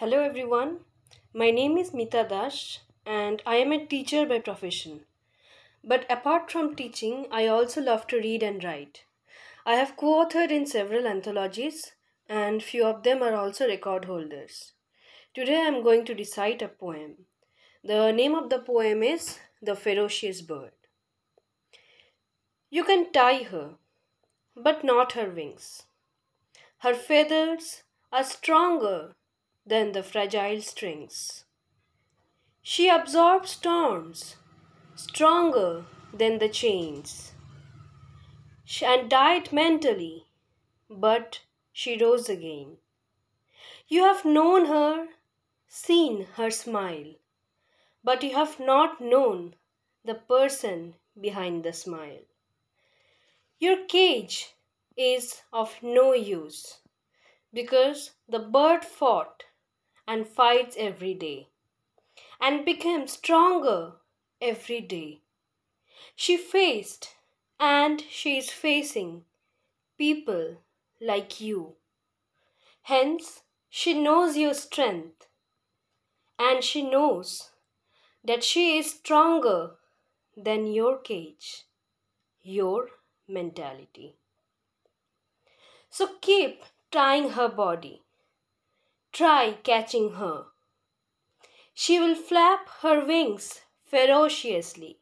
Hello everyone, my name is Mita Dash and I am a teacher by profession. But apart from teaching, I also love to read and write. I have co authored in several anthologies and few of them are also record holders. Today I am going to recite a poem. The name of the poem is The Ferocious Bird. You can tie her, but not her wings. Her feathers are stronger than the fragile strings. She absorbs storms, stronger than the chains, and died mentally, but she rose again. You have known her, seen her smile, but you have not known the person behind the smile. Your cage is of no use because the bird fought and fights every day and became stronger every day. She faced and she is facing people like you. Hence, she knows your strength and she knows that she is stronger than your cage, your mentality. So keep trying her body. Try catching her. She will flap her wings ferociously.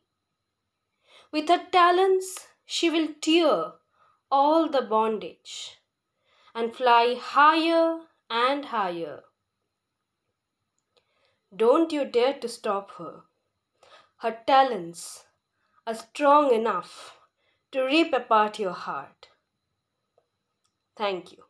With her talons, she will tear all the bondage and fly higher and higher. Don't you dare to stop her. Her talons are strong enough to rip apart your heart. Thank you.